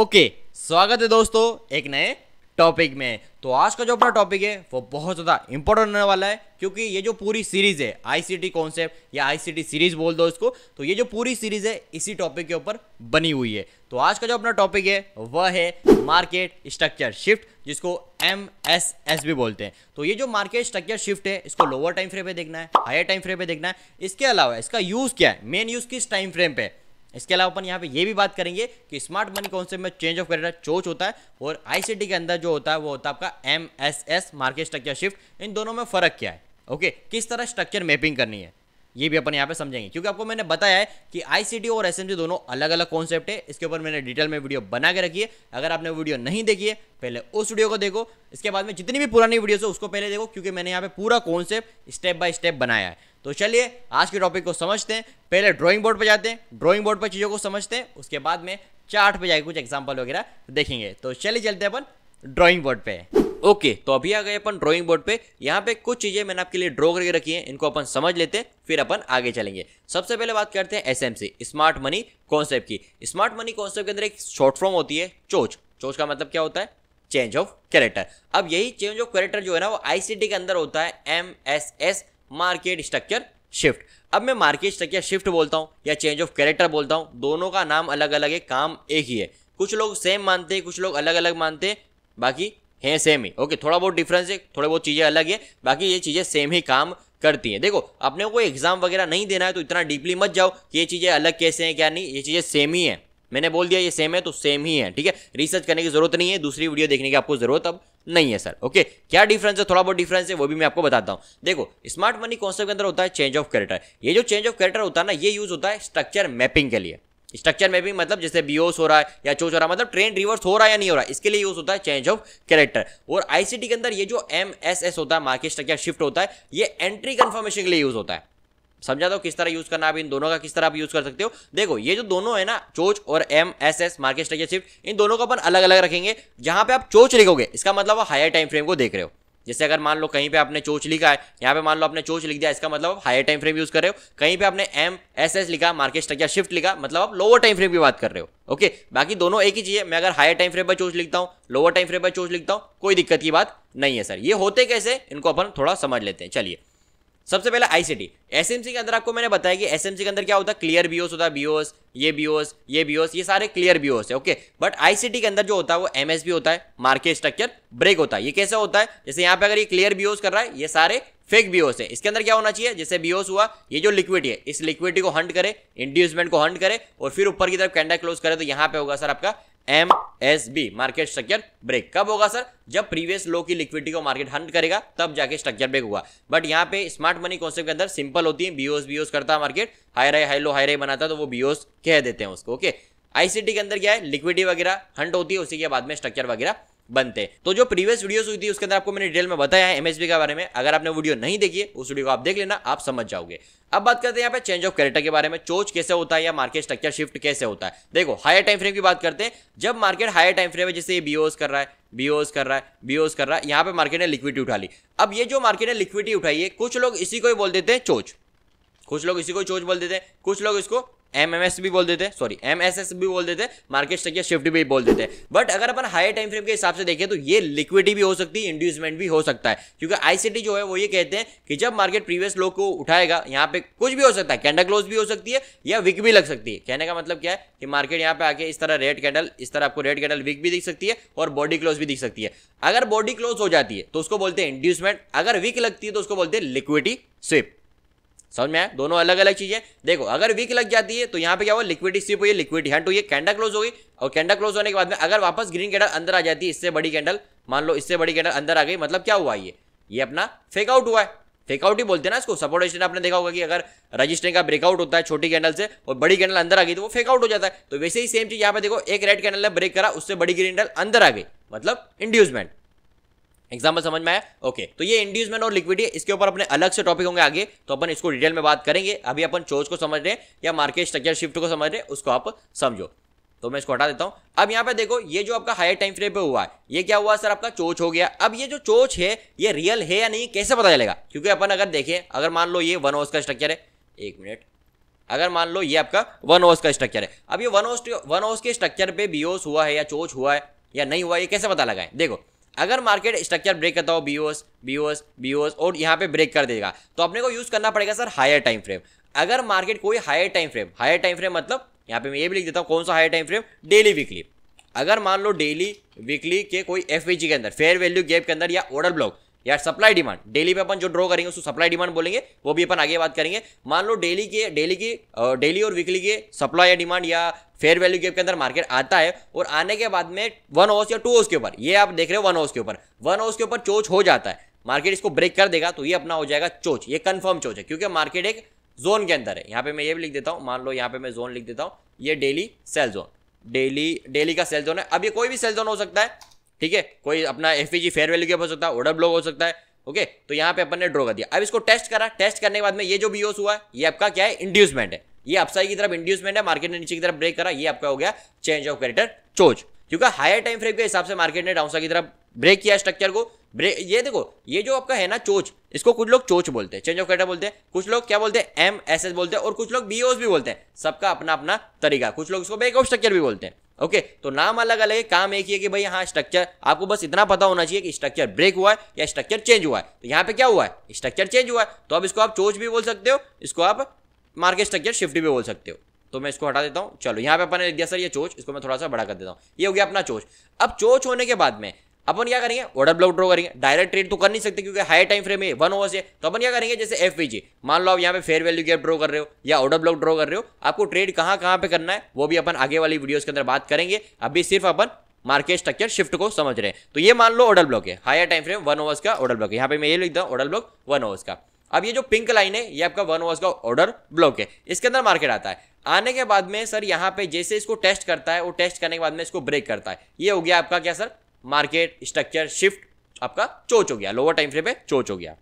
okay स्वागत है दोस्तों एक नए टॉपिक में तो आज का जो अपना टॉपिक है वो बहुत ज़्यादा इंपॉर्टेंट होने वाला है क्योंकि ये जो पूरी सीरीज़ है आईसीटी कॉन्सेप्ट या आईसीटी सीरीज़ बोल दो इसको तो ये जो पूरी सीरीज़ है इसी टॉपिक के ऊपर बनी हुई है तो आज का जो अपना टॉपिक है वह है मार्केट स्ट्रक्चर शिफ्ट जिसको एम एस एस भी बोलते हैं तो ये जो मार्केट स्ट्रक्चर शिफ्ट है इसको लोअर टाइम फ्रेम पे देखना है हायर टाइम फ्रेम पे देखना है इसके अलावा इसका यूज़ क्या है मेन यूज़ किस टाइम फ्रेम पे इसके अलावा अपन यहाँ पे ये भी बात करेंगे कि स्मार्ट मनी कॉन्सेप्ट में चेंज ऑफ करियर चोच होता है और आई के अंदर जो होता है वो होता है आपका एम मार्केट स्ट्रक्चर शिफ्ट इन दोनों में फर्क क्या है ओके किस तरह स्ट्रक्चर मैपिंग करनी है ये भी अपन यहाँ पे समझेंगे क्योंकि आपको मैंने बताया है कि आईसीटी और एसएमसी दोनों अलग अलग कॉन्सेप्ट है इसके ऊपर मैंने डिटेल में वीडियो बना के रखी है अगर आपने वीडियो नहीं देखी है पहले उस वीडियो को देखो इसके बाद में जितनी भी पुरानी वीडियोस है उसको पहले देखो क्योंकि मैंने यहाँ पे पूरा कॉन्सेप्ट स्टेप बाय स्टेप बनाया है तो चलिए आज के टॉपिक को समझते हैं पहले ड्रॉइंग बोर्ड पर जाते हैं ड्रॉइंग बोर्ड पर चीज़ों को समझते हैं उसके बाद में चार्ट पर जाके कुछ एग्जाम्पल वगैरह देखेंगे तो चलिए चलते हैं अपन ड्राइंग बोर्ड पे ओके okay, तो अभी आ गए अपन ड्राइंग बोर्ड पे यहाँ पे कुछ चीजें मैंने आपके लिए ड्रॉ करके रखी हैं इनको अपन समझ लेते हैं फिर अपन आगे चलेंगे सबसे पहले बात करते हैं एसएमसी स्मार्ट मनी कॉन्सेप्ट की स्मार्ट मनी कॉन्सेप्ट के अंदर एक शॉर्ट फॉर्म होती है चोच चोच का मतलब क्या होता है चेंज ऑफ कैरेक्टर अब यही चेंज ऑफ कैरेक्टर जो है ना वो आई के अंदर होता है M S S market structure shift अब मैं मार्केट स्ट्रक्चर शिफ्ट बोलता हूँ या चेंज ऑफ कैरेक्टर बोलता हूँ दोनों का नाम अलग अलग है काम एक ही है कुछ लोग सेम मानते हैं कुछ लोग अलग अलग मानते हैं बाकी है सेम ही ओके थोड़ा बहुत डिफरेंस है थोड़ी बहुत चीज़ें अलग है बाकी ये चीज़ें सेम ही काम करती हैं देखो अपने को एग्जाम वगैरह नहीं देना है तो इतना डीपली मत जाओ कि ये चीज़ें अलग कैसे हैं क्या नहीं ये चीज़ें सेम ही हैं मैंने बोल दिया ये सेम है तो सेम ही है ठीक है रिसर्च करने की जरूरत नहीं है दूसरी वीडियो देखने की आपको जरूरत अब नहीं है सर ओके क्या डिफरेंस है थोड़ा बहुत डिफरेंस है वो भी मैं आपको बताता हूँ देखो स्मार्ट मनी कॉन्सेप्ट के अंदर होता है चेंज ऑफ कैरेक्टर ये जो चेंज ऑफ कैरेक्टर होता है ना ये यूज होता है स्ट्रक्चर मैपिंग के लिए स्ट्रक्चर में भी मतलब जैसे बीओस हो रहा है या चोच हो रहा है मतलब ट्रेन रिवर्स हो रहा है या नहीं हो रहा है इसके लिए यूज होता है चेंज ऑफ कैरेक्टर और आईसीटी के अंदर ये जो एम एस एस होता है मार्केट स्ट्रक्चर शिफ्ट होता है ये एंट्री कंफर्मेशन के लिए यूज होता है समझा दो तो किस तरह यूज करना आप इन दोनों का किस तरह आप यूज कर सकते हो देखो ये जो दोनों है ना चोच और M S S market structure shift इन दोनों को अपन अलग अलग रखेंगे जहां पे आप चोच लिखोगे इसका मतलब हायर टाइम फ्रेम को देख रहे हो जैसे अगर मान लो कहीं पे आपने चोच लिखा है यहाँ पे मान लो आपने चोच लिख दिया इसका मतलब आप हायर टाइम फ्रेम यूज कर रहे हो कहीं पे आपने एम एस एस लिखा मार्केट या शिफ्ट लिखा मतलब आप लोअर टाइम फ्रेम की बात कर रहे हो ओके बाकी दोनों एक ही चीज है मैं अगर हायर टाइम फ्रेम पर चोच लिखता हूँ लोअर टाइम फ्रेम पर चोच लिखता हूँ कोई दिक्कत की बात नहीं है सर ये होते कैसे इनको अपन थोड़ा समझ लेते हैं चलिए सबसे पहले आईसीटी एसएमसी के अंदर आपको मैंने बताया कि एसएमसी के अंदर क्या होता है क्लियर बीओस होता है बीओस ये बीओस ये बीओस ये सारे क्लियर बीओस है ओके बट आईसीटी के अंदर जो होता है वो एमएसबी होता है मार्केट स्ट्रक्चर ब्रेक होता है ये कैसे होता है जैसे यहाँ पे अगर ये क्लियर बीओस कर रहा है ये सारे फेक बीओस है इसके अंदर क्या होना चाहिए जैसे बीओस हुआ ये जो लिक्विडी है इस लिक्विडी को हंट करे इंड्यूसमेंट को हंट करे और फिर ऊपर की तरफ कैंडा क्लोज करे तो यहाँ पे होगा सर आपका M S B market structure break कब होगा सर जब प्रीवियस लो की लिक्विडिटी को मार्केट हंट करेगा तब जाके स्ट्रक्चर ब्रेक होगा बट यहाँ पे स्मार्ट मनी कॉन्सेप्ट के अंदर सिंपल होती है बीओस बीओस करता है market higher high low higher बनाता तो वो बीओस कह देते हैं उसको ओके आईसीटी के अंदर क्या है लिक्विडिटी वगैरह हंट होती है उसी के बाद में स्ट्रक्चर वगैरह बनते हैं तो जो प्रीवियस वीडियोस हुई थी उसके अंदर आपको मैंने डिटेल में बताया है एमएसबी के बारे में अगर आपने वीडियो नहीं देखी है उस वीडियो को आप देख लेना आप समझ जाओगे अब बात करते हैं यहाँ पे चेंज ऑफ कैरेक्टर के बारे में चोच कैसे होता है या मार्केट स्ट्रक्चर शिफ्ट कैसे होता है देखो हायर टाइम फ्रेम की बात करते हैं जब मार्केट हायर टाइम फ्रेम है जैसे ये बीओस कर रहा है बीओस कर रहा है बीओस कर रहा है यहाँ पे मार्केट ने लिक्विडिटी उठा ली अब ये जो मार्केट ने लिक्विडिटी उठाई है कुछ लोग इसी को ही बोल देते हैं चोच कुछ लोग इसी को चोच बोल देते हैं कुछ लोग इसको एम एम एस भी बोल देते सॉरी एम एस एस भी बोल देते मार्केट स्ट्रक्चर शिफ्ट भी बोल देते बट अगर अपन हाई टाइम फ्रेम के हिसाब से देखें तो ये लिक्विडिटी भी हो सकती है इंड्यूसमेंट भी हो सकता है क्योंकि आईसीटी जो है वो ये कहते हैं कि जब मार्केट प्रीवियस लोग को उठाएगा यहाँ पे कुछ भी हो सकता है कैंडल क्लोज भी हो सकती है या विक भी लग सकती है कहने का मतलब क्या है कि मार्केट यहाँ पे आके इस तरह रेड कैंडल इस तरह आपको रेड कैंडल विक भी दिख सकती है और बॉडी क्लोज भी दिख सकती है अगर बॉडी क्लोज हो जाती है तो उसको बोलते हैं इंड्यूसमेंट अगर विक लगती है तो उसको बोलते हैं लिक्विडिटी स्विप समझ में आया दोनों अलग अलग चीजें देखो अगर वीक लग जाती है तो यहाँ पे क्या हुआ लिक्विड स्वीप हुई लिक्विड हैंड हुई कैंडल क्लोज हो गई और कैंडल क्लोज होने के बाद में अगर वापस ग्रीन कैंडल अंदर आ जाती है इससे बड़ी कैंडल मान लो इससे बड़ी कैंडल अंदर आ गई मतलब क्या हुआ ये ये अपना फेकआउट हुआ है फेकआउट ही बोलते हैं ना इसको सपोर्ट स्टेट आपने देखा होगा कि अगर रजिस्टर का ब्रेकआउट होता है छोटी कैंडल से और बड़ी कैंडल अंदर आ गई तो वो फेकआउट हो जाता है तो वैसे ही सेम चीज यहाँ पे देखो एक रेड कैंडल ने ब्रेक करा उससे बड़ी ग्रीन कैंडल अंदर आ गई मतलब इंड्यूसमेंट एग्जाम्पल समझ में आया ओके तो ये इंड्यूसमेंट और लिक्विडिटी इसके ऊपर अपने अलग से टॉपिक होंगे आगे तो अपन इसको डिटेल में बात करेंगे अभी अपन चोज को समझ रहे हैं या मार्केट स्ट्रक्चर शिफ्ट को समझ रहे हैं उसको आप समझो तो मैं इसको हटा देता हूं अब यहाँ पे देखो ये जो आपका हायर टाइम फ्रेम पे हुआ है ये क्या हुआ सर आपका चोच हो गया अब ये जो चोच है ये रियल है या नहीं कैसे पता चलेगा क्योंकि अपन अगर देखें अगर मान लो ये वन ओस का स्ट्रक्चर है एक मिनट अगर मान लो ये आपका वन ओस का स्ट्रक्चर है अब ये वन ओस वन ओस के स्ट्रक्चर पे बीओस हुआ है या चोच हुआ है या नहीं हुआ ये कैसे पता लगा है देखो अगर मार्केट स्ट्रक्चर ब्रेक करता हो बीओस बीओस बीओस और यहाँ पे ब्रेक कर देगा तो अपने को यूज़ करना पड़ेगा सर हायर टाइम फ्रेम अगर मार्केट कोई higher time frame higher time frame मतलब यहाँ पे मैं ये भी लिख देता हूँ कौन सा higher time frame daily weekly अगर मान लो डेली वीकली के कोई एफ के अंदर फेयर वैल्यू गैप के अंदर या ऑर्डर ब्लॉक यार सप्लाई डिमांड डेली पे अपन जो ड्रॉ करेंगे उसको सप्लाई डिमांड बोलेंगे वो भी अपन आगे बात करेंगे मान लो डेली के डेली की डेली और वीकली के सप्लाई या डिमांड या फेयर वैल्यू गैप के अंदर मार्केट आता है और आने के बाद में वन हाउस या टू हाउस के ऊपर ये आप देख रहे हो वन हाउस के ऊपर वन हाउस के ऊपर चोच हो जाता है मार्केट इसको ब्रेक कर देगा तो ये अपना हो जाएगा चोच ये कन्फर्म चोच है क्योंकि मार्केट एक जोन के अंदर है यहाँ पे मैं ये भी लिख देता हूँ मान लो यहाँ पे मैं जोन लिख देता हूँ ये daily sell zone daily daily का सेल जोन है अब ये कोई भी सेल जोन हो सकता है ठीक है कोई अपना एफ फेयर वैल्यू गैप हो सकता है ओडर ब्लॉक हो सकता है ओके तो यहाँ पे अपन ने ड्रॉ कर दिया अब इसको टेस्ट करा टेस्ट करने के बाद में ये जो बीओस हुआ ये आपका क्या है इंड्यूसमेंट है ये अपसाइड की तरफ इंड्यूसमेंट है मार्केट ने नीचे की तरफ ब्रेक करा ये आपका हो गया चेंज ऑफ कैरेक्टर चोज क्योंकि हायर टाइम फ्रेम के हिसाब से मार्केट ने डाउनसा की तरफ ब्रेक किया स्ट्रक्चर को ब्रेक ये देखो ये जो आपका है ना चोच इसको कुछ लोग चोच बोलते हैं चेंज ऑफ कैटर बोलते हैं कुछ लोग क्या बोलते हैं एम एस एस बोलते हैं और कुछ लोग बीओस भी बोलते हैं सबका अपना अपना तरीका कुछ लोग इसको ब्रेक ऑफ स्ट्रक्चर भी बोलते हैं ओके तो नाम अलग अलग है काम एक ही है कि भाई हाँ स्ट्रक्चर आपको बस इतना पता होना चाहिए कि स्ट्रक्चर ब्रेक हुआ है या स्ट्रक्चर चेंज हुआ है तो यहाँ पे क्या हुआ है स्ट्रक्चर चेंज हुआ है तो अब इसको आप चोच भी बोल सकते हो इसको आप मार्केट स्ट्रक्चर शिफ्ट भी बोल सकते हो तो मैं इसको हटा देता हूँ चलो यहाँ पे अपने लिख दिया सर ये चोच इसको मैं थोड़ा सा बड़ा कर देता हूँ ये हो गया अपना चोच अब चोच होने के बाद में अपन क्या करेंगे ऑर्डर ब्लॉक ड्रॉ करेंगे डायरेक्ट ट्रेड तो कर नहीं सकते क्योंकि हाई टाइम फ्रेम है वन ओवर से तो अपन क्या करेंगे जैसे एफ मान लो आप यहाँ पे फेयर वैल्यू गैप ड्रॉ कर रहे हो या ऑर्डर ब्लॉक ड्रॉ कर रहे हो आपको ट्रेड कहाँ कहाँ पे करना है वो भी अपन आगे वाली वीडियोज के अंदर बात करेंगे अभी सिर्फ अपन मार्केट स्ट्रक्चर शिफ्ट को समझ रहे हैं तो ये मान लो ऑर्डर ब्लॉक है higher time frame one hours का ऑर्डर ब्लॉक है यहाँ पे मैं ये लिखता हूँ ऑर्डर ब्लॉक वन ओवर्स का अब ये जो पिंक लाइन है ये आपका वन ओवर्स का ऑर्डर ब्लॉक है इसके अंदर मार्केट आता है आने के बाद में सर यहाँ पे जैसे इसको टेस्ट करता है वो टेस्ट करने के बाद में इसको ब्रेक करता है ये हो गया आपका क्या सर मार्केट स्ट्रक्चर शिफ्ट आपका चोच हो गया लोअर टाइम फ्रेम पे चोच हो गया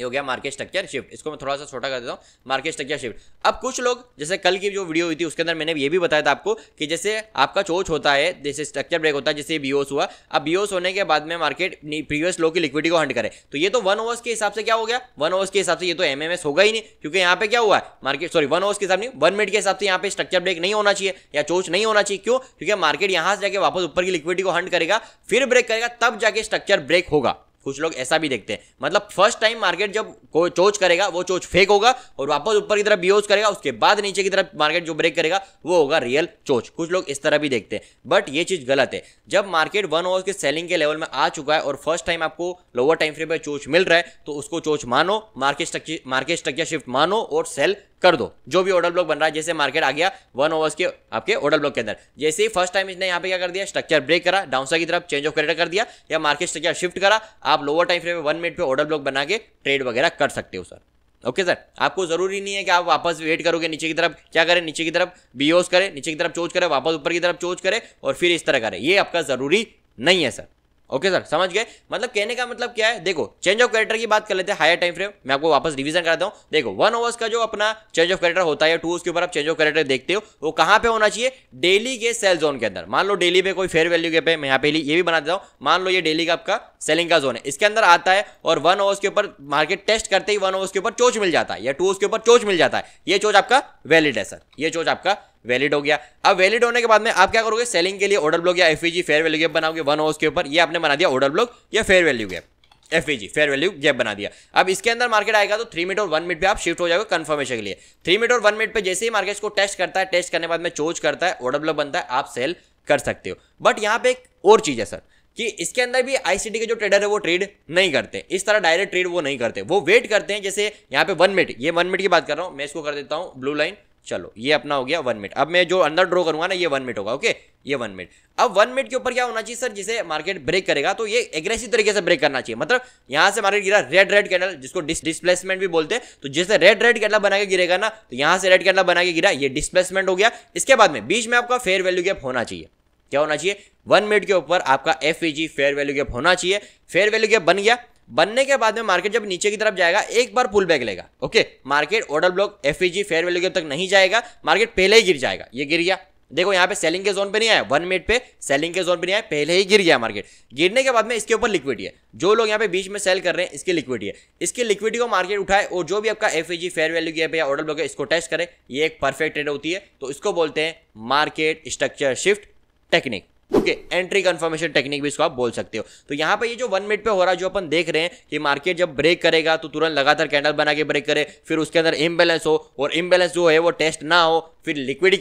ये हो गया मार्केट स्ट्रक्चर शिफ्ट इसको मैं थोड़ा सा छोटा कर देता हूँ मार्केट स्ट्रक्चर शिफ्ट अब कुछ लोग जैसे कल की जो वीडियो हुई थी उसके अंदर मैंने ये भी बताया था आपको कि जैसे आपका चोच होता है जैसे स्ट्रक्चर ब्रेक होता है जैसे बीओस हुआ अब बीओस होने के बाद में मार्केट प्रीवियस लो की लिक्विडिटी को हंड करे तो ये तो वन ओवर्स के हिसाब से क्या हो गया वन ओवर्स के हिसाब से ये तो एम होगा ही नहीं क्योंकि यहाँ पे क्या हुआ मार्केट सॉरी वन ओवर्स के हिसाब नहीं वन मिनट के हिसाब से यहाँ पे स्ट्रक्चर ब्रेक नहीं होना चाहिए या चोच नहीं होना चाहिए क्यों क्योंकि मार्केट यहाँ से जाके वापस ऊपर की लिक्विडिटी को हंड करेगा फिर ब्रेक करेगा तब जाके स्ट्रक्चर ब्रेक होगा कुछ लोग ऐसा भी देखते हैं मतलब फर्स्ट टाइम मार्केट जब कोई चोच करेगा वो चोच फेक होगा और वापस ऊपर की तरफ बीओज करेगा उसके बाद नीचे की तरफ मार्केट जो ब्रेक करेगा वो होगा रियल चोच कुछ लोग इस तरह भी देखते हैं बट ये चीज़ गलत है जब मार्केट वन आवर्स के सेलिंग के लेवल में आ चुका है और फर्स्ट टाइम आपको लोअर टाइम फ्रेम पर चोच मिल रहा है तो उसको चोच मानो मार्केट मार्केट स्ट्रक्चर शिफ्ट मानो और सेल कर दो जो भी ऑर्डर ब्लॉक बन रहा है जैसे मार्केट आ गया वन ओवर्स के आपके ऑर्डर ब्लॉक के अंदर जैसे ही फर्स्ट टाइम इसने यहाँ पे क्या कर दिया स्ट्रक्चर ब्रेक करा डाउनसा की तरफ चेंज ऑफ करेटर कर दिया या मार्केट स्ट्रक्चर शिफ्ट करा आप लोअर टाइम फ्रेम में वन मिनट पर ऑर्डर ब्लॉक बना के ट्रेड वगैरह कर सकते हो सर ओके सर आपको जरूरी नहीं है कि आप वापस वेट करोगे नीचे की तरफ क्या करें नीचे की तरफ बीओस करें नीचे की तरफ चोज करें वापस ऊपर की तरफ चोज करें और फिर इस तरह करें ये आपका जरूरी नहीं है सर ओके सर समझ गए मतलब कहने का मतलब क्या है देखो चेंज ऑफ कैरेक्टर की बात कर लेते हैं हायर टाइम फ्रेम मैं आपको वापस रिवीजन कराता हूँ देखो वन ओवर्स का जो अपना चेंज ऑफ कैरेक्टर होता है टू उसके ऊपर आप चेंज ऑफ कैरेक्टर देखते हो वो कहाँ पे होना चाहिए डेली के सेल जोन के अंदर मान लो डेली पे कोई फेयर वैल्यू के पे मैं यहाँ पे ये भी बना देता हूँ मान लो ये डेली का आपका सेलिंग का जोन है इसके अंदर आता है और वन ओवर्स के ऊपर मार्केट टेस्ट करते ही वन ओवर्स के ऊपर चोच मिल जाता है या टू उसके ऊपर चोच मिल जाता है ये चोच आपका वैलिड है सर ये चोच आपका वैलिड हो गया अब वैलिड होने के बाद में आप क्या करोगे सेलिंग के लिए ऑर्डर ब्लॉक या एफ फेयर वैल्यू गैप बनाओगे वन हाउस के ऊपर ये आपने बना दिया ऑर्डर ब्लॉक या fair value gap F fair value gap बना दिया अब इसके अंदर मार्केट आएगा तो थ्री मिनट और वन मिनट पे आप शिफ्ट हो जाएगा कंफर्मेशन के लिए थ्री मिनट और वन मिनट पे जैसे ही मार्केट को टेस्ट करता है टेस्ट करने बाद में चोज करता है ऑर्डर ब्लॉक बनता है आप सेल कर सकते हो बट यहाँ पे एक और चीज़ है सर कि इसके अंदर भी आईसीटी के जो ट्रेडर है वो ट्रेड नहीं करते इस तरह डायरेक्ट ट्रेड वो नहीं करते वो वेट करते हैं जैसे यहाँ पे वन मिनट ये वन मिनट की बात कर रहा हूँ मैं इसको कर देता हूँ ब्लू लाइन चलो ये अपना हो गया वन मिनट अब मैं जो अंदर ड्रॉ करूंगा ना ये वन मिनट होगा ओके ये वन मिनट अब वन मिनट के ऊपर क्या होना चाहिए सर जिसे मार्केट ब्रेक करेगा तो ये एग्रेसिव तरीके से ब्रेक करना चाहिए मतलब यहां से मार्केट गिरा रेड रेड कैंडल जिसको डिस, डिस्प्लेसमेंट भी बोलते हैं तो जैसे रेड रेड कैंडल बना के गिरेगा ना तो यहां से रेड कैंडल बना के गिरा ये डिस्प्लेसमेंट हो गया इसके बाद में बीच में आपका फेयर वैल्यू गैप होना चाहिए क्या होना चाहिए वन मिनट के ऊपर आपका एफ फेयर वैल्यू गैप होना चाहिए फेयर वैल्यू गैप बन गया बनने के बाद में मार्केट जब नीचे की तरफ जाएगा एक बार पुल बैक लेगा okay market order block F fair value तक नहीं जाएगा मार्केट पहले ही गिर जाएगा ये गिर गया देखो यहाँ पे सेलिंग के जोन पे नहीं आया वन मिनट पे सेलिंग के जोन पे नहीं आया पहले ही गिर गया मार्केट गिरने के बाद में इसके ऊपर लिक्विडी है जो लोग यहाँ पे बीच में सेल कर रहे हैं इसकी लिक्विडी है इसकी लिक्विडी को मार्केट उठाए और जो भी आपका एफ फेयर वैल्यू गैप या ऑर्डर ब्लॉक है इसको टेस्ट करें ये एक परफेक्ट ट्रेड होती है तो इसको बोलते हैं market structure shift technique okay entry confirmation technique भी इसको आप बोल सकते हो तो यहाँ पे ये जो वन मिनट पे हो रहा है जो अपन देख रहे हैं कि मार्केट जब ब्रेक करेगा तो तुरंत लगातार कैंडल बना के ब्रेक करे फिर उसके अंदर इम्बेलेंस हो और इम्बेलेंस जो है वो टेस्ट ना हो फिर लिक्विड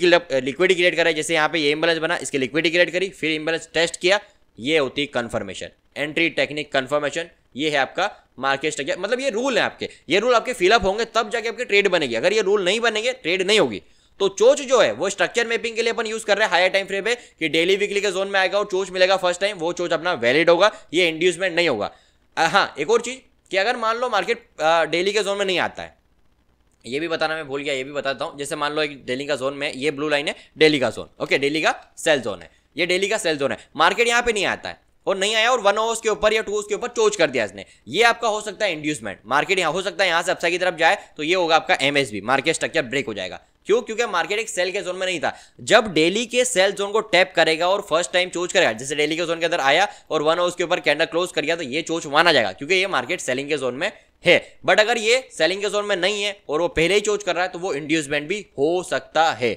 लिक्विड क्रिएट करे जैसे यहाँ पे ये इम्बेलेंस बना इसकी लिक्विड क्रिएट करी फिर इम्बेलेंस टेस्ट किया ये होती कन्फर्मेशन एंट्री टेक्निक कन्फर्मेशन ये है आपका मार्केट स्ट्रक्चर मतलब ये रूल है आपके ये रूल आपके फिलअप होंगे तब जाके आपके ट्रेड बनेगी अगर ये रूल नहीं बनेंगे ट्रेड नहीं होगी तो चोच जो है वो स्ट्रक्चर मैपिंग के लिए अपन यूज कर रहे हैं हायर टाइम फ्रेम पे कि डेली वीकली के जोन में आएगा और चोच मिलेगा फर्स्ट टाइम वो चोच अपना वैलिड होगा ये इंड्यूसमेंट नहीं होगा हाँ एक और चीज कि अगर मान लो मार्केट डेली के जोन में नहीं आता है ये भी बताना मैं भूल गया ये भी बताता हूँ जैसे मान लो एक डेली का जोन में ये ब्लू लाइन है डेली का जोन ओके डेली का सेल जोन है ये डेली का सेल जोन है मार्केट यहाँ पे नहीं आता है और नहीं आया और वन ओवर्स के ऊपर या टू ओवर्स के ऊपर चोच कर दिया इसने ये आपका हो सकता है इंड्यूसमेंट मार्केट यहाँ हो सकता है यहाँ से अपसाइड की तरफ जाए तो ये होगा आपका एमएसबी मार्केट स्ट्रक्चर ब्रेक हो जाएगा क्यों क्योंकि मार्केट एक सेल के जोन में नहीं था जब डेली के सेल जोन को टैप करेगा और फर्स्ट टाइम चोच करेगा जैसे डेली के जोन के अंदर आया और वन हाउस के ऊपर कैंडल क्लोज कर गया तो ये चोच माना जाएगा क्योंकि ये मार्केट सेलिंग के जोन में है बट अगर ये सेलिंग के जोन में नहीं है और वो पहले ही चोच कर रहा है तो वो इंड्यूसमेंट भी हो सकता है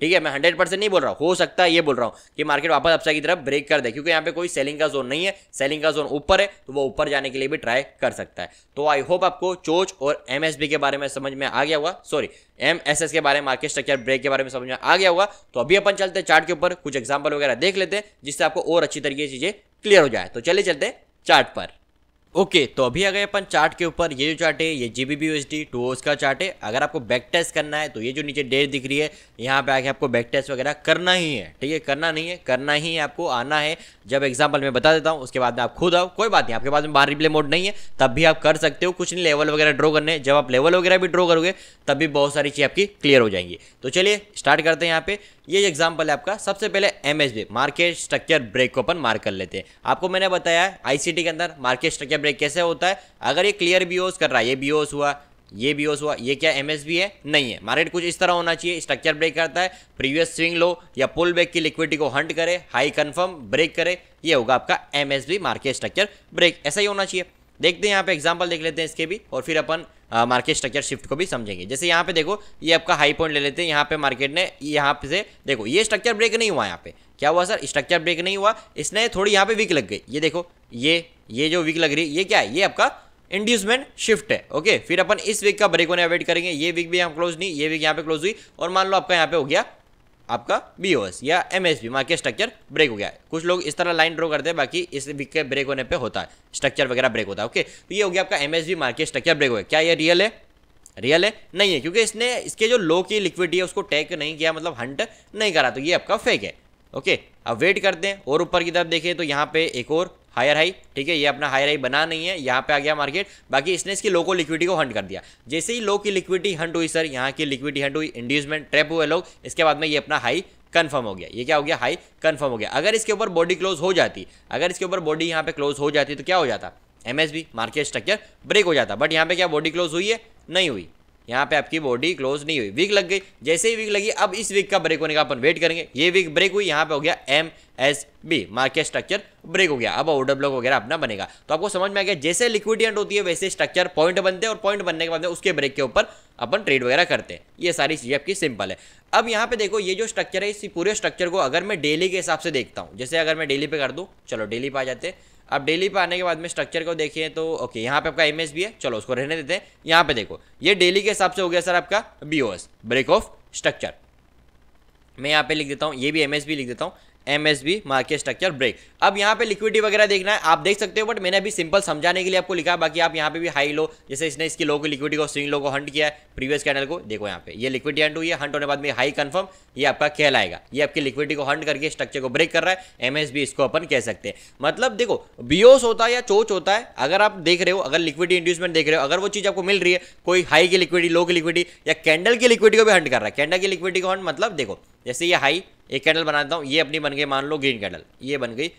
ठीक है मैं हंड्रेड परसेंट नहीं बोल रहा हूँ हो सकता है ये बोल रहा हूँ कि मार्केट वापस अपसा की तरफ ब्रेक कर दे क्योंकि यहाँ पे कोई सेलिंग का जोन नहीं है सेलिंग का जोन ऊपर है तो वो ऊपर जाने के लिए भी ट्राई कर सकता है तो आई होप आपको चोच और एमएसबी के बारे में समझ में आ गया हुआ सॉरी एम एस एस के बारे में मार्केट स्ट्रक्चर ब्रेक के बारे में समझ में आ गया हुआ तो अभी अपन चलते हैं चार्ट के ऊपर कुछ एग्जाम्पल वगैरह देख लेते हैं जिससे आपको और अच्छी तरीके से चीज़ें क्लियर हो जाए तो चले चलते चार्ट पर ओके okay, तो अभी आ गए अपन चार्ट के ऊपर ये जो चार्ट है ये G B B S D two hours का चार्ट है अगर आपको बैक टेस्ट करना है तो ये जो नीचे डेट दिख रही है यहाँ पे आके आपको बैक टेस्ट वगैरह करना ही है ठीक है करना नहीं है करना ही है आपको आना है जब एग्जाम्पल मैं बता देता हूँ उसके बाद में आप खुद आओ कोई बात नहीं आपके पास में बाहर रिप्ले मोड नहीं है तब भी आप कर सकते हो कुछ नहीं लेवल वगैरह ड्रॉ करने जब आप लेवल वगैरह भी ड्रॉ करोगे तब भी बहुत सारी चीज़ आपकी क्लियर हो जाएंगी तो चलिए स्टार्ट करते हैं यहाँ पे ये एग्जाम्पल है आपका सबसे पहले एम मार्केट स्ट्रक्चर ब्रेक को अपन मार्क कर लेते हैं आपको मैंने बताया टी के अंदर मार्केट स्ट्रक्चर ब्रेक कैसे होता है अगर ये क्लियर बीओस कर रहा है ये बीओस हुआ ये भी हुआ ये क्या एम है नहीं है मार्केट कुछ इस तरह होना चाहिए स्ट्रक्चर ब्रेक करता है प्रीवियस स्विंग लो या पुल बैक की लिक्विडिटी को हंट करे हाई कन्फर्म ब्रेक करे ये होगा आपका एम मार्केट स्ट्रक्चर ब्रेक ऐसा ही होना चाहिए देखते हैं यहाँ पे एग्जाम्पल देख लेते हैं इसके भी और फिर अपन मार्केट स्ट्रक्चर शिफ्ट को भी समझेंगे जैसे यहाँ पे देखो ये आपका हाई पॉइंट ले लेते हैं यहाँ पे मार्केट ने यहाँ पे से देखो ये स्ट्रक्चर ब्रेक नहीं हुआ यहाँ पे क्या हुआ सर स्ट्रक्चर ब्रेक नहीं हुआ इसने थोड़ी यहाँ पे वीक लग गई ये देखो ये ये जो वीक लग रही है ये क्या है ये आपका इंड्यूसमेंट शिफ्ट है ओके फिर अपन इस वीक का ब्रेक होने अवेट करेंगे ये वीक भी यहाँ क्लोज नहीं ये वीक यहाँ पे क्लोज हुई और मान लो आपका यहाँ पे हो गया आपका बी या M S market structure break हो गया है कुछ लोग इस तरह लाइन ड्रॉ करते हैं बाकी इस वीक के ब्रेक होने पे होता है स्ट्रक्चर वगैरह ब्रेक होता है ओके तो ये हो गया आपका M S market structure break हो गया क्या ये रियल है रियल है नहीं है क्योंकि इसने इसके जो लो की लिक्विडिटी है उसको टैक नहीं किया मतलब हंट नहीं करा तो ये आपका फेक है ओके अब वेट करते हैं और ऊपर की तरफ देखें तो यहाँ पे एक और हायर हाई ठीक है ये अपना हायर हाई बना नहीं है यहाँ पे आ गया मार्केट बाकी इसने इसकी लो को लिक्विडिटी को हंट कर दिया जैसे ही लो की लिक्विडिटी हंट हुई सर यहाँ की लिक्विडिटी हंट हुई इंड्यूसमेंट ट्रैप हुए लोग इसके बाद में ये अपना हाई कन्फर्म हो गया ये क्या हो गया हाई कन्फर्म हो गया अगर इसके ऊपर बॉडी क्लोज हो जाती अगर इसके ऊपर बॉडी यहाँ पे क्लोज हो जाती तो क्या हो जाता एम मार्केट स्ट्रक्चर ब्रेक हो जाता बट यहाँ पे क्या बॉडी क्लोज हुई है नहीं हुई यहाँ पे आपकी बॉडी क्लोज नहीं हुई वीक लग गई जैसे ही वीक लगी अब इस वीक का ब्रेक होने का अपन वेट करेंगे ये वीक ब्रेक हुई यहाँ पे हो गया M S B market structure break हो गया अब ओडर ब्लॉक वगैरह अपना बनेगा तो आपको समझ में आ गया जैसे लिक्विड एंड होती है वैसे स्ट्रक्चर पॉइंट बनते हैं और पॉइंट बनने के बाद उसके ब्रेक के ऊपर अपन ट्रेड वगैरह करते हैं ये सारी चीज़ें आपकी सिंपल है अब यहाँ पे देखो ये जो स्ट्रक्चर है इस पूरे स्ट्रक्चर को अगर मैं डेली के हिसाब से देखता हूँ जैसे अगर मैं डेली पे कर दूँ चलो डेली पे आ जाते हैं अब डेली पे आने के बाद में स्ट्रक्चर को देखिए तो ओके यहाँ पे आपका एमएस भी है चलो उसको रहने देते हैं यहाँ पे देखो ये डेली के हिसाब से हो गया सर आपका बीओएस ब्रेक ऑफ स्ट्रक्चर मैं यहाँ पे लिख देता हूँ ये भी एम लिख देता हूँ M S B market structure break अब यहाँ पे लिक्विडिटी वगैरह देखना है आप देख सकते हो बट मैंने अभी सिंपल समझाने के लिए आपको लिखा है बाकी आप यहाँ पे भी हाई लो जैसे इसने इसकी लो को लिक्विडिटी को स्विंग लो को हंट किया है प्रीवियस कैंडल को देखो यहाँ पे ये लिक्विडी हंट हुई है हंट होने बाद में हाई कन्फर्म ये आपका कहलाएगा ये आपकी लिक्विडिटी को हंट करके स्ट्रक्चर को ब्रेक कर रहा है एम इसको अपन कह सकते हैं मतलब देखो बीओस होता है या चोच होता है अगर आप देख रहे हो अगर लिक्विडी इंड्यूसमेंट देख रहे हो अगर वो चीज़ आपको मिल रही है कोई हाई की लिक्विडी लो की लिक्विडी या कैंडल की लिक्विडी को भी हंट कर रहा है कैंडल की लिक्विडी को हंट मतलब देखो जैसे ये हाई एक कैंडल बना देता हूँ ये अपनी बन गई मान लो ग्रीन कैंडल ये बन गई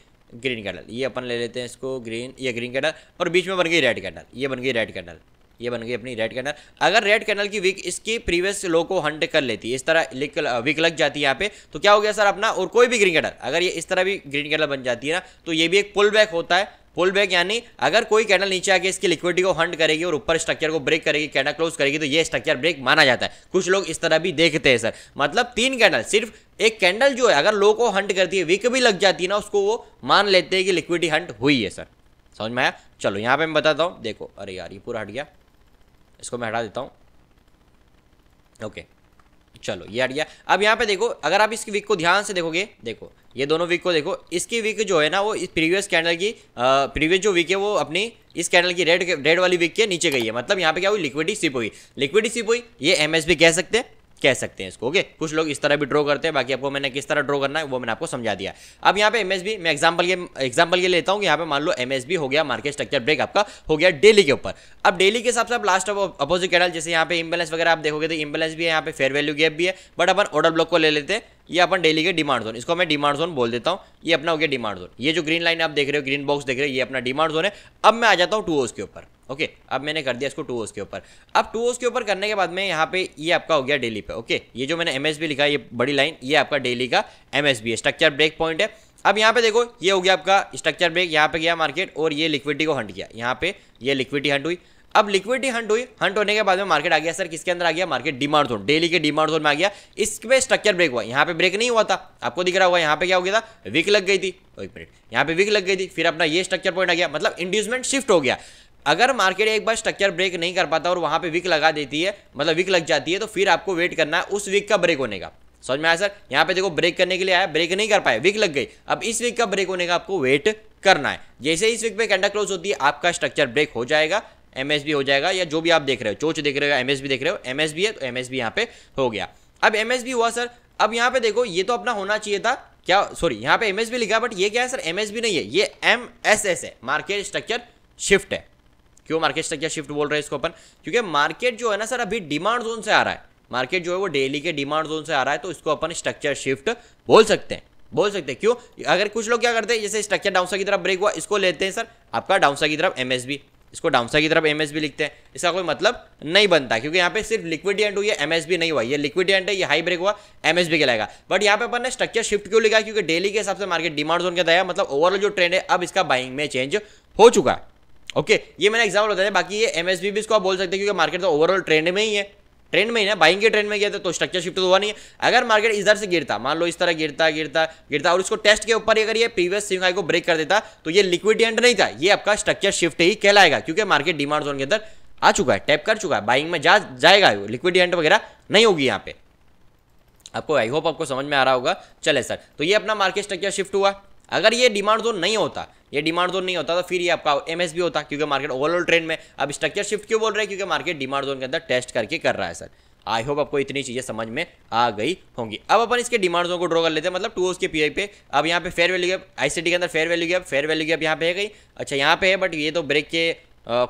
ग्रीन कैंडल ये अपन ले लेते हैं इसको ग्रीन ये ग्रीन कैंडल और बीच में बन गई रेड कैंडल ये बन गई रेड कैंडल ये बन गई अपनी रेड कैंडल अगर रेड कैंडल की विक इसकी प्रीवियस लो को हंट कर लेती है इस तरह विक लग जाती है यहाँ पे तो क्या हो गया सर अपना और कोई भी ग्रीन कैंडल अगर ये इस तरह भी ग्रीन कैंडल बन जाती है ना तो ये भी एक पुल बैक होता है पुल बैक यानी अगर कोई कैंडल नीचे आके इसकी लिक्विडिटी को हंट करेगी और ऊपर स्ट्रक्चर को ब्रेक करेगी कैंडल क्लोज करेगी तो ये स्ट्रक्चर ब्रेक माना जाता है कुछ लोग इस तरह भी देखते हैं सर मतलब तीन कैंडल सिर्फ एक कैंडल जो है अगर लो को हंट करती है वीक भी लग जाती है ना उसको वो मान लेते हैं कि लिक्विडिटी हंट हुई है सर समझ में आया चलो यहाँ पे मैं बताता हूँ देखो अरे यार ये पूरा हट गया इसको मैं हटा देता हूँ ओके चलो ये हट गया अब यहाँ पे देखो अगर आप इसकी वीक को ध्यान से देखोगे देखो ये दोनों वीक को देखो इसकी वीक जो है ना वो इस प्रीवियस कैंडल की प्रीवियस जो वीक है वो अपनी इस कैंडल की रेड रेड वाली वीक के नीचे गई है मतलब यहाँ पे क्या हुई लिक्विडी सिप हुई लिक्विडी सिप हुई ये एम कह सकते हैं कह सकते हैं इसको ओके कुछ लोग इस तरह भी ड्रॉ करते हैं बाकी आपको मैंने किस तरह ड्रॉ करना है वो मैंने आपको समझा दिया अब यहाँ पे एमएसबी मैं एग्जाम्पल के एग्जाम्पल ये लेता हूँ यहाँ पे मान लो एमएसबी हो गया मार्केट स्ट्रक्चर ब्रेक आपका हो गया डेली के ऊपर अब डेली के हिसाब से आप लास्ट अपोजिट कैडल जैसे यहाँ पे इम्बेलेंस वगैरह आप देखोगे तो इम्बेलेंस भी है यहाँ पे फेयर वैल्यू गैप भी है बट अपन ऑर्डर ब्लॉक को ले लेते हैं ये अपन डेली के डिमांड जोन इसको मैं डिमांड जोन बोल देता हूँ ये अपना हो गया डिमांड जोन ये जो ग्रीन लाइन आप देख रहे हो ग्रीन बॉक्स देख रहे हो ये अपना डिमांड जोन है अब मैं आ जाता हूँ टू के ऊपर ओके अब मैंने कर दिया इसको टू ओस के ऊपर अब टू ओस के ऊपर करने के बाद में यहाँ पे ये आपका हो गया डेली पे ओके ये जो मैंने एम लिखा है ये बड़ी लाइन ये आपका डेली का एम है स्ट्रक्चर ब्रेक पॉइंट है अब यहाँ पे देखो ये हो गया आपका स्ट्रक्चर ब्रेक यहाँ पे गया मार्केट और ये लिक्विडिटी को हंट किया यहाँ पे ये लिक्विडिटी हंट हुई अब लिक्विडिटी हंट हुई हंट होने के बाद में मार्केट आ गया सर किसके अंदर आ गया मार्केट डिमांड जोन डेली के डिमांड जोन में आ गया इस पे स्ट्रक्चर ब्रेक हुआ यहाँ पे ब्रेक नहीं हुआ था आपको दिख रहा हुआ यहाँ पे क्या हो गया था वीक लग गई थी एक मिनट यहाँ पे वीक लग गई थी फिर अपना ये स्ट्रक्चर पॉइंट आ गया मतलब इंड्यूसमेंट शिफ्ट हो गया अगर मार्केट एक बार स्ट्रक्चर ब्रेक नहीं कर पाता और वहाँ पे वीक लगा देती है मतलब वीक लग जाती है तो फिर आपको वेट करना है उस वीक का ब्रेक होने का समझ में आया सर यहाँ पे देखो ब्रेक करने के लिए आया ब्रेक नहीं कर पाया वीक लग गई अब इस वीक का ब्रेक होने का आपको वेट करना है जैसे इस वीक पे कैंडल क्लोज होती है आपका स्ट्रक्चर ब्रेक हो जाएगा एमएसबी हो जाएगा या जो भी आप देख रहे हो चोच देख रहे हो एमएसबी देख रहे हो एमएसबी है तो एमएसबी यहाँ पे हो गया अब एमएसबी हुआ सर अब यहाँ पे देखो ये तो अपना होना चाहिए था क्या सॉरी यहाँ पे एमएसबी लिखा बट ये क्या है सर एमएसबी नहीं है ये एमएसएस है मार्केट स्ट्रक्चर शिफ्ट है क्यों मार्केट स्ट्रक्चर शिफ्ट बोल रहे हैं इसको अपन क्योंकि मार्केट जो है ना सर अभी डिमांड जोन से आ रहा है मार्केट जो है वो डेली के डिमांड जोन से आ रहा है तो इसको अपन स्ट्रक्चर शिफ्ट बोल सकते हैं बोल सकते हैं क्यों अगर कुछ लोग क्या करते हैं जैसे स्ट्रक्चर डाउनसा की तरफ ब्रेक हुआ इसको लेते हैं सर आपका डाउनसा की तरफ एमएसबी इसको डाउनसा की तरफ एमएसबी लिखते हैं इसका कोई मतलब नहीं बनता क्योंकि यहाँ पे सिर्फ लिक्विड एंड हुई है एमएसबी नहीं हुआ ये लिक्विड एंड है ये हाई ब्रेक हुआ एमएसबी कहलाएगा बट यहाँ पे अपन ने स्ट्रक्चर शिफ्ट क्यों लिखा क्योंकि डेली के हिसाब से मार्केट डिमांड जोन का दया मतलब ओवरऑल जो ट्रेंड है अब इसका बाइंग में चेंज हो चुका है ओके ये मैंने एग्जाम्पल बताया बाकी ये एम भी इसको आप बोल सकते हैं क्योंकि मार्केट तो ओवरऑल ट्रेंड में ही है ट्रेंड में ही ना बाइंग के ट्रेंड में गया था तो स्ट्रक्चर तो शिफ्ट तो हुआ नहीं है अगर मार्केट इधर से गिरता मान लो इस तरह गिरता गिरता गिरता और उसको टेस्ट के ऊपर अगर ये प्रीवियस सिंग हाई को ब्रेक कर देता तो ये लिक्विड एंड नहीं था ये आपका स्ट्रक्चर शिफ्ट ही कहलाएगा क्योंकि मार्केट डिमांड जोन के अंदर आ चुका है टैप कर चुका है बाइंग में जा जाएगा लिक्विड एंड वगैरह नहीं होगी यहाँ पे आपको आई होप आपको समझ में आ रहा होगा चले सर तो ये अपना मार्केट स्ट्रक्चर शिफ्ट हुआ अगर ये डिमांड जोन नहीं होता ये डिमांड जोन नहीं होता तो फिर ये आपका एम एस भी होता क्योंकि मार्केट ओवरऑल ट्रेंड में अब स्ट्रक्चर शिफ्ट क्यों बोल रहे हैं क्योंकि मार्केट डिमांड जोन के अंदर टेस्ट करके कर रहा है सर आई होप आपको इतनी चीज़ें समझ में आ गई होंगी अब अपन इसके डिमांड जोन को ड्रॉ कर लेते हैं मतलब टू के पी पे अब यहाँ पे फेयर वैल्यू गैप आई के अंदर fair value gap fair value gap यहाँ पे है गई अच्छा यहाँ पे है बट ये तो ब्रेक के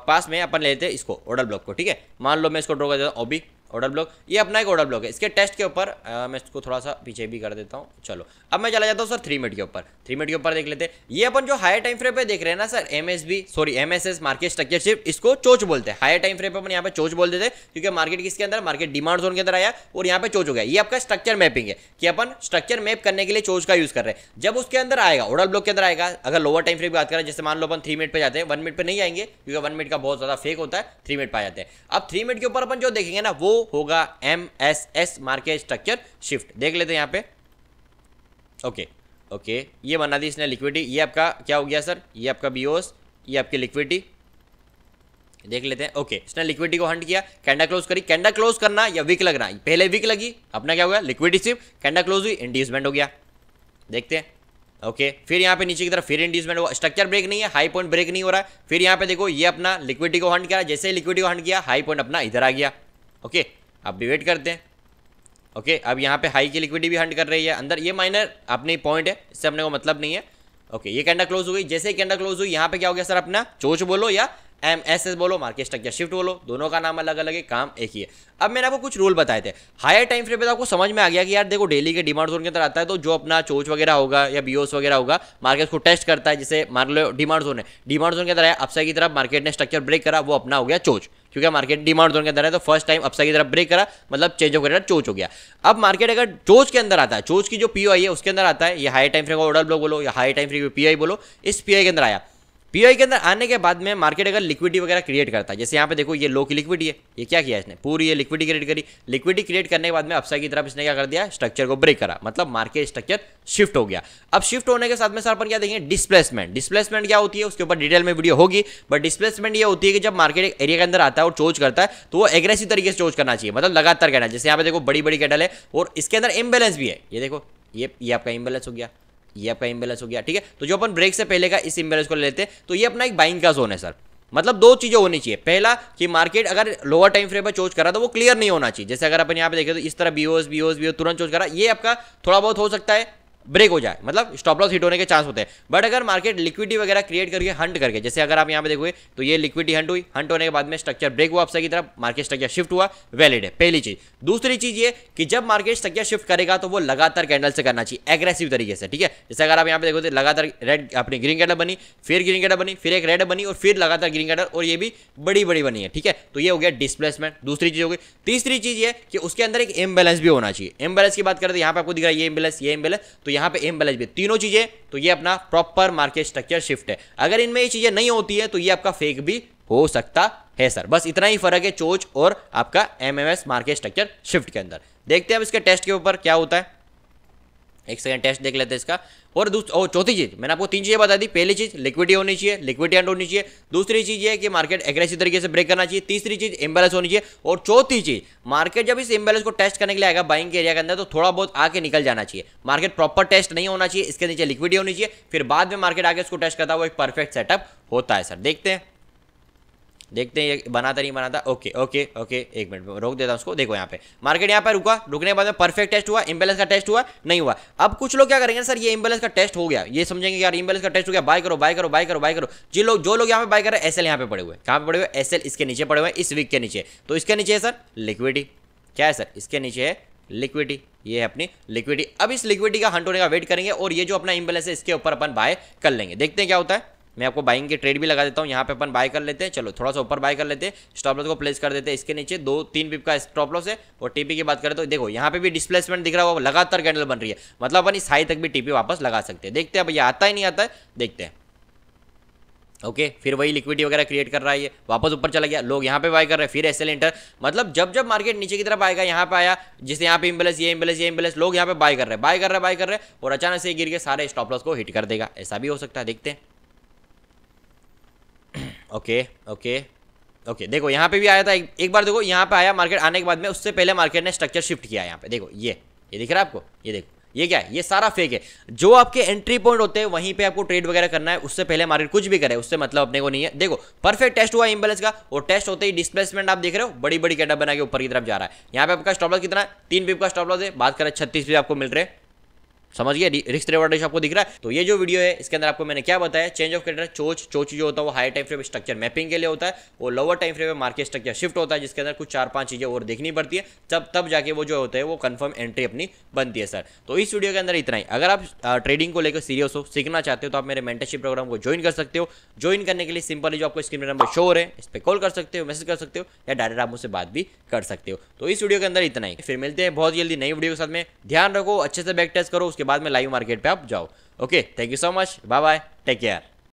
पास में अपन लेते हैं इसको ऑर्डर ब्लॉक को ठीक है मान लो मैं इसको ड्रॉ कर देता हूँ ओबी ऑर्डर ब्लॉक ये अपना एक ऑर्डर ब्लॉक है इसके टेस्ट के ऊपर मैं इसको थोड़ा सा पीछे भी कर देता हूँ चलो अब मैं चला जाता हूँ सर थ्री मिनट के ऊपर थ्री मिनट के ऊपर देख लेते हैं ये अपन जो हायर टाइम फ्रेम पे देख रहे हैं ना sir M sorry M market structure shift इसको चोच बोलते हैं हायर टाइम फ्रेम पर अपन यहाँ पे चोच बोल देते हैं क्योंकि मार्केट किसके अंदर मार्केट डिमांड जोन के अंदर आया और यहाँ पे चोच हो गया ये आपका स्ट्रक्चर मैपिंग है कि अपन स्ट्रक्चर मैप करने के लिए चोच का यूज कर रहे हैं जब उसके अंदर आएगा ऑर्डर ब्लॉक के अंदर आएगा अगर लोअर टाइम फ्रेम की बात करें जैसे मान लो अपन थ्री मिनट पर जाते हैं वन मिनट पर नहीं आएंगे क्योंकि वन मिनट का बहुत ज्यादा फेक होता है थ्री मिनट पर आ जाते हैं अब थ्री मिनट के ऊपर अपन जो देखेंगे ना वो होगा M S S market structure shift देख लेते हैं यहाँ पे ओके ओके ये बना दी इसने लिक्विडी ये आपका क्या हो गया सर ये आपका बीओस ये आपकी लिक्विडी देख लेते हैं ओके इसने लिक्विडिटी को हंट किया कैंडा क्लोज करी कैंडा क्लोज करना या वीक लगना पहले वीक लगी अपना क्या हो गया लिक्विडिटी सिर्फ कैंडा क्लोज हुई इंड्यूसमेंट हो गया देखते हैं ओके okay, फिर यहाँ पे नीचे की तरफ फिर इंड्यूसमेंट हुआ स्ट्रक्चर ब्रेक नहीं है हाई पॉइंट ब्रेक नहीं हो रहा है फिर यहाँ पे देखो ये अपना लिक्विडिटी को हंट किया जैसे ही लिक्विडी को हंट किया हाई पॉइंट अपना इधर आ गया ओके आप डिवेट करते हैं ओके अब यहाँ पे हाई की लिक्विडी भी हंड कर रही है अंदर ये माइनर अपने पॉइंट है इससे अपने को मतलब नहीं है ओके ये कैंडा क्लोज हो गई जैसे ही कैंडा क्लोज हुई यहाँ पे क्या हो गया सर अपना चोच बोलो या एम एस एस बोलो मार्केट स्ट्रक्चर शिफ्ट बोलो दोनों का नाम अलग अलग है काम एक ही है अब मैंने आपको कुछ रूल बताए थे हायर टाइम फ्रेम पे तो आपको समझ में आ गया कि यार देखो डेली के डिमांड जोन के अंदर आता है तो जो अपना चोच वगैरह होगा या बीओस वगैरह होगा मार्केट को टेस्ट करता है जैसे मान लो डिमांड जोन है डिमांड जोन के अंदर आया अपसाइड की तरफ मार्केट ने स्ट्रक्चर ब्रेक करा वो अपना हो गया चोच क्योंकि मार्केट डिमांड जोन के अंदर है तो फर्स्ट टाइम अपसाइड की तरफ ब्रेक करा मतलब चेंज ऑफ करेगा चोच हो गया अब मार्केट अगर चोच के अंदर आता है चोच की जो आई है उसके अंदर आता है या हाई टाइम फ्रेम का ऑर्डर ब्लॉक बोलो या हाई टाइम फ्रेम आई बोलो इस पी आई के अंदर आया पीओआई के अंदर आने के बाद में मार्केट अगर लिक्विडिटी वगैरह क्रिएट करता है जैसे यहाँ पे देखो ये लो की लिक्विडिटी है ये क्या किया इसने पूरी ये लिक्विडिटी क्रिएट करी लिक्विडिटी क्रिएट करने के बाद में अपसाइड की तरफ इसने क्या कर दिया स्ट्रक्चर को ब्रेक करा मतलब मार्केट स्ट्रक्चर शिफ्ट हो गया अब शिफ्ट होने के साथ में सर पर क्या देखेंगे डिस्प्लेसमेंट डिस्प्लेसमेंट क्या होती है उसके ऊपर डिटेल में वीडियो होगी बट डिस्प्लेसमेंट ये होती है कि जब मार्केट एरिया के अंदर आता है और चोज करता है तो वो एग्रेसिव तरीके से चोज करना चाहिए मतलब लगातार कहना जैसे यहाँ पे देखो बड़ी बड़ी कैटल है और इसके अंदर इम्बेलेंस भी है ये देखो ये ये आपका इम्बेलेंस हो गया ये आपका इम्बेलेंस हो गया ठीक है तो जो अपन ब्रेक से पहले का इस इम्बेलेंस को ले लेते हैं तो ये अपना एक बाइंग का जोन है सर मतलब दो चीज़ें होनी चाहिए पहला कि मार्केट अगर लोअर टाइम फ्रेम पर चोज करा तो वो क्लियर नहीं होना चाहिए जैसे अगर अपन यहाँ पे देखें तो इस तरह बीओस बीओस बीओ तुरंत चोज करा ये आपका थोड़ा बहुत हो सकता है ब्रेक हो जाए मतलब स्टॉप लॉस हिट होने के चांस होते हैं बट अगर मार्केट लिक्विडी वगैरह क्रिएट करके हंट करके जैसे अगर आप यहाँ पे देखोगे तो ये लिक्विडी हंट हुई हंट होने के बाद में स्ट्रक्चर ब्रेक हुआ आपसे की तरफ मार्केट स्ट्रक्चर शिफ्ट हुआ वैलिड है पहली चीज दूसरी चीज ये कि जब मार्केट स्ट्रक्चर शिफ्ट करेगा तो वो लगातार कैंडल से करना चाहिए एग्रेसिव तरीके से ठीक है जैसे अगर आप यहाँ पे तो लगातार रेड अपनी ग्रीन कैंडल बनी फिर ग्रीन कैंडल बनी फिर एक रेड बनी और फिर लगातार ग्रीन कैंडल और ये भी बड़ी बड़ी बनी है ठीक है तो ये हो गया डिस्प्लेसमेंट दूसरी चीज हो गई तीसरी चीज ये कि उसके अंदर एक इम्बेलेंस भी होना चाहिए इम्बेलेंस की बात करते तो यहाँ पर आपको दिख रहा है ये इम्बेलेंस ये इम्बेलेंस तो यहाँ पे एम बैलेंस भी तीनों चीज़ें तो ये अपना प्रॉपर मार्केट स्ट्रक्चर शिफ्ट है अगर इनमें ये चीज़ें नहीं होती है तो ये आपका फेक भी हो सकता है सर बस इतना ही फर्क है चोच और आपका एमएमएस मार्केट स्ट्रक्चर शिफ्ट के अंदर देखते हैं अब इसके टेस्ट के ऊपर क्या होता है एक सेकंड टेस्ट देख लेते हैं इसका और दूसरा चौथी चीज़ मैंने आपको तीन चीज़ें बता दी पहली चीज़ लिक्विडी होनी चाहिए लिक्विडी एंड होनी चाहिए दूसरी चीज़ ये कि मार्केट एग्रेसिव तरीके से ब्रेक करना चाहिए तीसरी चीज़ एम्बेलेंस होनी चाहिए और चौथी चीज़ मार्केट जब इस एम्बेलेंस को टेस्ट करने के लिए आएगा बाइंग एरिया के अंदर तो थोड़ा बहुत आके निकल जाना चाहिए मार्केट प्रॉपर टेस्ट नहीं होना चाहिए इसके नीचे लिक्विडी होनी चाहिए फिर बाद में मार्केट आगे उसको टेस्ट करता है वो एक परफेक्ट सेटअप होता है सर देखते हैं देखते हैं ये बनाता नहीं बनाता ओके ओके ओके एक मिनट में रोक देता हूँ उसको देखो यहाँ पे मार्केट यहाँ पर रुका रुकने के बाद में परफेक्ट टेस्ट हुआ इम्बेलेंस का टेस्ट हुआ नहीं हुआ अब कुछ लोग क्या करेंगे सर ये इम्बेलेंस का टेस्ट हो गया ये समझेंगे यार इम्बेलेंस का टेस्ट हो गया बाय करो बाय करो बाय करो बाय करो जी लोग जो लोग यहाँ पे बाय कर रहे हैं एस यहाँ पे पड़े हुए कहाँ पे पड़े हुए एस इसके नीचे पड़े हुए इस वीक के नीचे तो इसके नीचे है सर लिक्विडी क्या है सर इसके नीचे है लिक्विडी ये है अपनी लिक्विडी अब इस लिक्विडी का हंट होने का वेट करेंगे और ये जो अपना इम्बेलेंस है इसके ऊपर अपन बाय कर लेंगे देखते हैं क्या होता है मैं आपको बाइंग के ट्रेड भी लगा देता हूँ यहाँ पे अपन बाय कर लेते हैं चलो थोड़ा सा ऊपर बाय कर लेते हैं स्टॉप लॉस को प्लेस कर देते हैं इसके नीचे दो तीन पिप का स्टॉप लॉस है और टीपी की बात करें तो देखो यहाँ पे भी डिस्प्लेसमेंट दिख रहा है लगातार कैंडल बन रही है मतलब अपन इस हाई तक भी टीपी वापस लगा सकते हैं देखते हैं भैया आता ही नहीं आता है देखते हैं ओके okay, फिर वही लिक्विडी वगैरह क्रिएट कर रहा है ये वापस ऊपर चला गया लोग यहाँ पे बाय कर रहे हैं फिर एसएल इंटर मतलब जब जब मार्केट नीचे की तरफ आएगा यहाँ पे आया जिससे यहाँ पे इम्बेलेंस ये इम्बेलेंस ये इम्बेलेंस लोग यहाँ पे बाय कर रहे हैं बाय कर रहे हैं बाय कर रहे हैं और अचानक से गिर के सारे स्टॉप लॉस को हिट कर देगा ऐसा भी हो सकता है देखते हैं ओके ओके ओके देखो यहाँ पे भी आया था एक, बार देखो यहाँ पे आया मार्केट आने के बाद में उससे पहले मार्केट ने स्ट्रक्चर शिफ्ट किया यहाँ पे देखो ये ये दिख रहा है आपको ये देखो ये क्या है ये सारा फेक है जो आपके एंट्री पॉइंट होते हैं वहीं पे आपको ट्रेड वगैरह करना है उससे पहले मार्केट कुछ भी करे उससे मतलब अपने को नहीं है देखो परफेक्ट टेस्ट हुआ इम्बेलेंस का और टेस्ट होते ही डिस्प्लेसमेंट आप देख रहे हो बड़ी बड़ी कैंडल बना के ऊपर की तरफ जा रहा है यहाँ पे आपका स्टॉप कितना है तीन पीप का स्टॉप है बात करें छत्तीस पीप आपको मिल रहे हैं समझ गया रिस्क रिवर्ड आपको दिख रहा है तो ये जो वीडियो है इसके अंदर आपको मैंने क्या बताया चेंज ऑफ कैरेक्टर चोच चोच जो होता है वो high time frame structure mapping के लिए होता है वो लोअर टाइम फ्रेम में मार्केट स्ट्रक्चर शिफ्ट होता है जिसके अंदर कुछ चार पांच चीजें और देखनी पड़ती है तब तब जाके वो जो होता है वो कन्फर्म एंट्री अपनी बनती है सर तो इस वीडियो के अंदर इतना ही अगर आप ट्रेडिंग को लेकर सीरियस हो सीखना चाहते हो तो आप मेरे मेंटरशिप प्रोग्राम को ज्वाइन कर सकते हो ज्वाइन करने के लिए सिंपल जो आपको स्क्रीन नंबर शो है इस पर कॉल कर सकते हो मैसेज कर सकते हो या डायरेक्ट आप मुझसे बात भी कर सकते हो तो इस वीडियो के अंदर इतना ही फिर मिलते हैं बहुत जल्दी नई वीडियो के साथ में ध्यान रखो अच्छे से बैक टेस्ट करो उसके बाद में लाइव मार्केट पे आप जाओ okay thank you so much bye bye take care